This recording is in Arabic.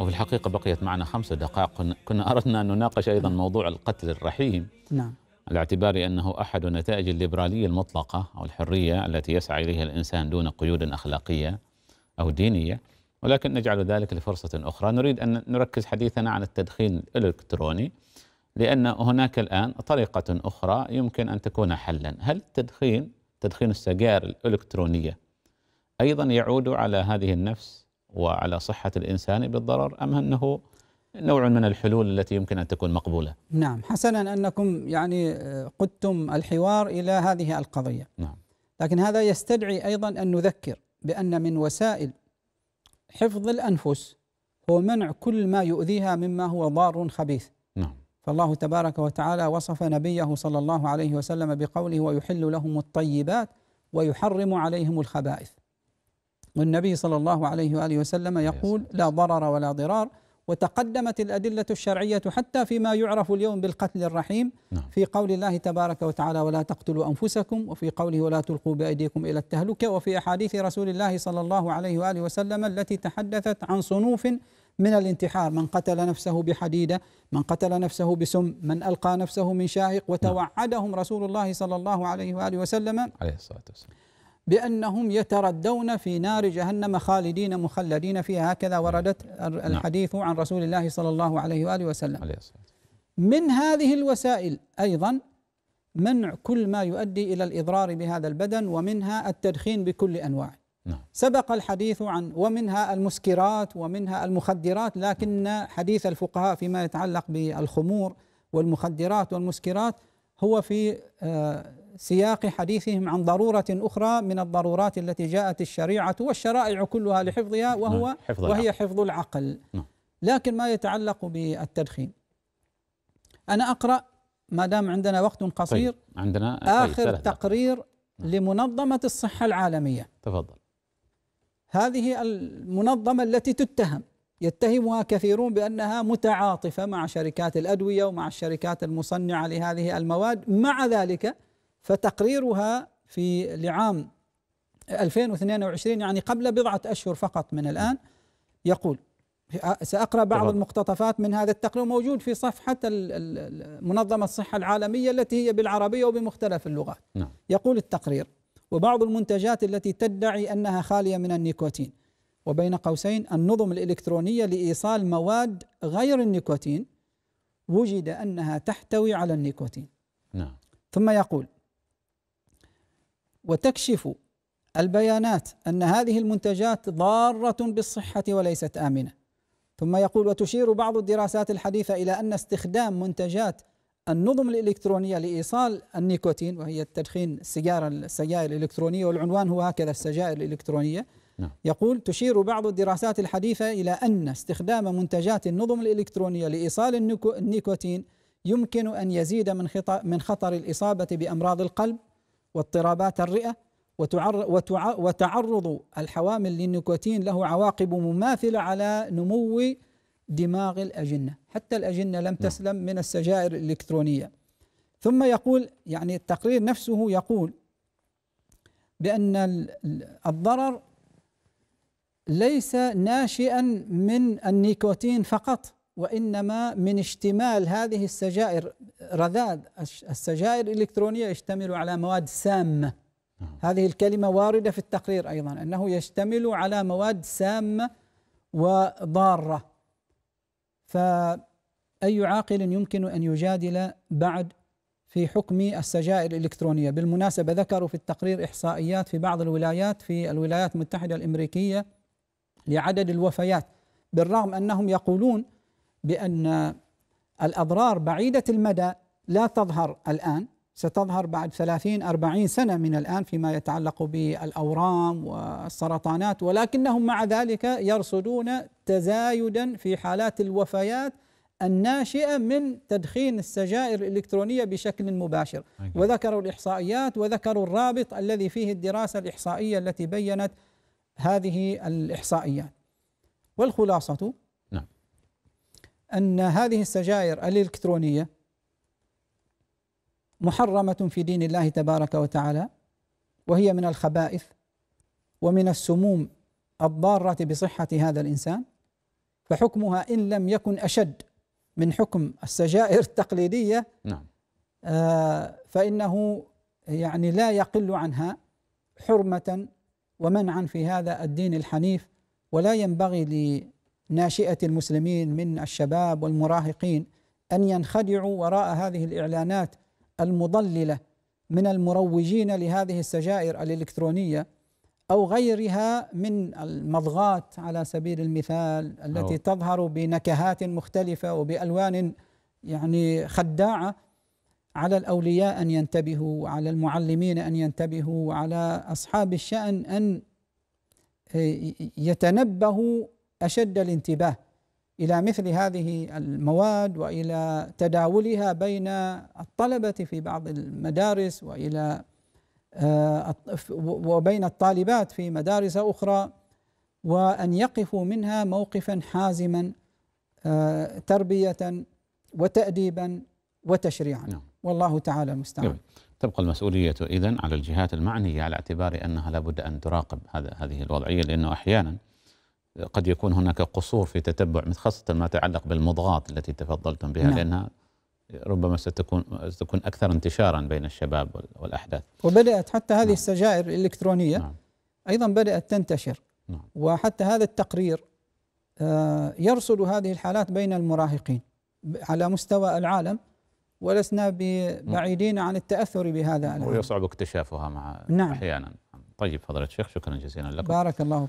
وفي الحقيقة بقيت معنا خمس دقائق كنا أردنا أن نناقش أيضا نعم. موضوع القتل الرحيم نعم الاعتبار أنه أحد نتائج الليبرالية المطلقة أو الحرية التي يسعى إليها الإنسان دون قيود أخلاقية أو دينية ولكن نجعل ذلك لفرصة أخرى نريد أن نركز حديثنا عن التدخين الإلكتروني لأن هناك الآن طريقة أخرى يمكن أن تكون حلا هل التدخين تدخين السجائر الإلكترونية أيضا يعود على هذه النفس وعلى صحة الإنسان بالضرر أم أنه نوع من الحلول التي يمكن أن تكون مقبولة نعم حسنا أنكم يعني آه، قدتم الحوار إلى هذه القضية نعم لكن هذا يستدعي أيضا أن نذكر بأن من وسائل حفظ الأنفس هو منع كل ما يؤذيها مما هو ضار خبيث نعم فالله تبارك وتعالى وصف نبيه صلى الله عليه وسلم بقوله ويحل لهم الطيبات ويحرم عليهم الخبائث والنبي صلى الله عليه وآله وسلم يقول لا ضرر ولا ضرار وتقدمت الأدلة الشرعية حتى فيما يعرف اليوم بالقتل الرحيم نعم. في قول الله تبارك وتعالى ولا تقتلوا أنفسكم وفي قوله ولا تلقوا بأيديكم إلى التهلكة وفي أحاديث رسول الله صلى الله عليه وآله وسلم التي تحدثت عن صنوف من الانتحار من قتل نفسه بحديدة من قتل نفسه بسم من ألقى نفسه من شاهق نعم. وتوعدهم رسول الله صلى الله عليه وآله وسلم عليه الصلاة والسلام بأنهم يتردون في نار جهنم خالدين مخلدين فيها هكذا وردت نعم. الحديث عن رسول الله صلى الله عليه وآله وسلم من هذه الوسائل أيضا منع كل ما يؤدي إلى الإضرار بهذا البدن ومنها التدخين بكل أنواعه نعم. سبق الحديث عن ومنها المسكرات ومنها المخدرات لكن حديث الفقهاء فيما يتعلق بالخمور والمخدرات والمسكرات هو في آه، سياق حديثهم عن ضرورة أخرى من الضرورات التي جاءت الشريعة والشرائع كلها لحفظها نعم، وهو حفظ وهي حفظ العقل نعم. لكن ما يتعلق بالتدخين أنا أقرأ ما دام عندنا وقت طيب، قصير طيب. عندنا آخر طيب. تقرير نعم. لمنظمة الصحة العالمية تفضل هذه المنظمة التي تتهم يتهمها كثيرون بأنها متعاطفة مع شركات الأدوية ومع الشركات المصنعة لهذه المواد مع ذلك فتقريرها في لعام 2022 يعني قبل بضعة أشهر فقط من الآن يقول سأقرأ بعض طبعا. المقتطفات من هذا التقرير موجود في صفحة منظمة الصحة العالمية التي هي بالعربية وبمختلف اللغات نعم. يقول التقرير وبعض المنتجات التي تدعي أنها خالية من النيكوتين وبين قوسين النظم الإلكترونية لإيصال مواد غير النيكوتين وجد أنها تحتوي على النيكوتين نعم. ثم يقول وتكشف البيانات ان هذه المنتجات ضاره بالصحه وليست امنه ثم يقول وتشير بعض الدراسات الحديثه الى ان استخدام منتجات النظم الالكترونيه لايصال النيكوتين وهي التدخين السيجاره السجائر الالكترونيه والعنوان هو هكذا السجائر الالكترونيه نعم. يقول تشير بعض الدراسات الحديثه الى ان استخدام منتجات النظم الالكترونيه لايصال النيكوتين يمكن ان يزيد من من خطر الاصابه بامراض القلب واضطرابات الرئة وتعرض الحوامل للنيكوتين له عواقب مماثلة على نمو دماغ الأجنة حتى الأجنة لم نعم. تسلم من السجائر الإلكترونية ثم يقول يعني التقرير نفسه يقول بأن الضرر ليس ناشئا من النيكوتين فقط وإنما من اشتمال هذه السجائر رذاذ السجائر الإلكترونية يشتمل على مواد سامة نعم. هذه الكلمة واردة في التقرير أيضا أنه يشتمل على مواد سامة وضارة فأي عاقل يمكن أن يجادل بعد في حكم السجائر الإلكترونية بالمناسبة ذكروا في التقرير إحصائيات في بعض الولايات في الولايات المتحدة الأمريكية لعدد الوفيات بالرغم أنهم يقولون بأن الأضرار بعيدة المدى لا تظهر الآن ستظهر بعد 30 40 سنة من الآن فيما يتعلق بالأورام والسرطانات ولكنهم مع ذلك يرصدون تزايدا في حالات الوفيات الناشئة من تدخين السجائر الإلكترونية بشكل مباشر أيوة. وذكروا الإحصائيات وذكروا الرابط الذي فيه الدراسة الإحصائية التي بيّنت هذه الإحصائيات والخلاصة أن هذه السجائر الإلكترونية محرمة في دين الله تبارك وتعالى وهي من الخبائث ومن السموم الضارة بصحة هذا الإنسان فحكمها إن لم يكن أشد من حكم السجائر التقليدية نعم آه فإنه يعني لا يقل عنها حرمة ومنعا في هذا الدين الحنيف ولا ينبغي ناشئة المسلمين من الشباب والمراهقين أن ينخدعوا وراء هذه الإعلانات المضللة من المروجين لهذه السجائر الإلكترونية أو غيرها من المضغات على سبيل المثال التي أو. تظهر بنكهات مختلفة وبألوان يعني خداعة على الأولياء أن ينتبهوا وعلى المعلمين أن ينتبهوا وعلى أصحاب الشأن أن آه، يتنبهوا أشد الانتباه إلى مثل هذه المواد وإلى تداولها بين الطلبة في بعض المدارس وإلى آه، وبين الطالبات في مدارس أخرى وأن يقفوا منها موقفا حازما آه، تربية وتأديبا وتشريعا نعم. والله تعالى المستعان تبقى المسؤولية إذن على الجهات المعنية على اعتبار أنها لابد أن تراقب هذا هذه الوضعية لأنه أحيانا قد يكون هناك قصور في تتبع خاصة ما يتعلق بالمضغات التي تفضلتم بها نعم. لأنها ربما ستكون ستكون أكثر انتشارا بين الشباب والأحداث وبدأت حتى هذه نعم. السجائر الإلكترونية نعم. أيضا بدأت تنتشر نعم. وحتى هذا التقرير آه، يرصد هذه الحالات بين المراهقين على مستوى العالم ولسنا نعم. بعيدين عن التأثر بهذا ويصعب اكتشافها مع نعم. أحيانا طيب فضيلة الشيخ شكرا جزيلا لكم بارك الله